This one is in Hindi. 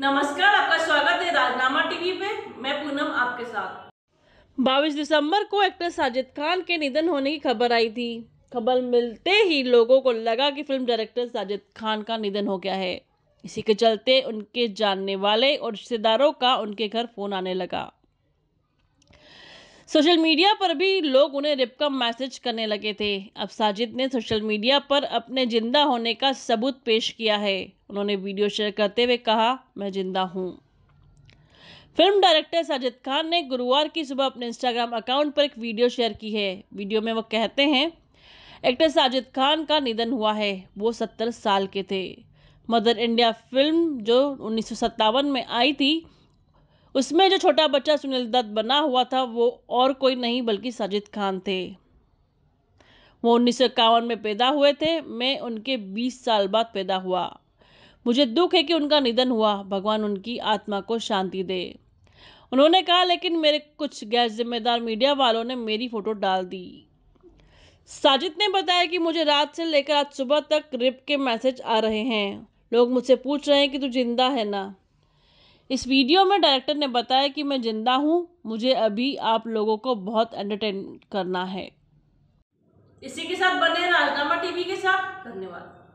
नमस्कार आपका स्वागत है राजनामा टीवी पे मैं पूनम आपके साथ बाईस दिसंबर को एक्टर साजिद खान के निधन होने की खबर आई थी खबर मिलते ही लोगों को लगा कि फिल्म डायरेक्टर साजिद खान का निधन हो गया है इसी के चलते उनके जानने वाले और रिश्तेदारों का उनके घर फोन आने लगा सोशल मीडिया पर भी लोग उन्हें रिपकम मैसेज करने लगे थे अब साजिद ने सोशल मीडिया पर अपने जिंदा होने का सबूत पेश किया है उन्होंने वीडियो शेयर करते हुए कहा मैं जिंदा हूँ फिल्म डायरेक्टर साजिद खान ने गुरुवार की सुबह अपने इंस्टाग्राम अकाउंट पर एक वीडियो शेयर की है वीडियो में वो कहते हैं एक्टर साजिद खान का निधन हुआ है वो सत्तर साल के थे मदर इंडिया फिल्म जो उन्नीस में आई थी उसमें जो छोटा बच्चा सुनील दत्त बना हुआ था वो और कोई नहीं बल्कि साजिद खान थे वो उन्नीस में पैदा हुए थे मैं उनके 20 साल बाद पैदा हुआ मुझे दुख है कि उनका निधन हुआ भगवान उनकी आत्मा को शांति दे उन्होंने कहा लेकिन मेरे कुछ गैर जिम्मेदार मीडिया वालों ने मेरी फ़ोटो डाल दी साजिद ने बताया कि मुझे रात से लेकर आज सुबह तक रिप के मैसेज आ रहे हैं लोग मुझसे पूछ रहे हैं कि तू जिंदा है ना इस वीडियो में डायरेक्टर ने बताया कि मैं ज़िंदा हूँ मुझे अभी आप लोगों को बहुत एंटरटेन करना है इसी के साथ बने राजनामा टीवी के साथ धन्यवाद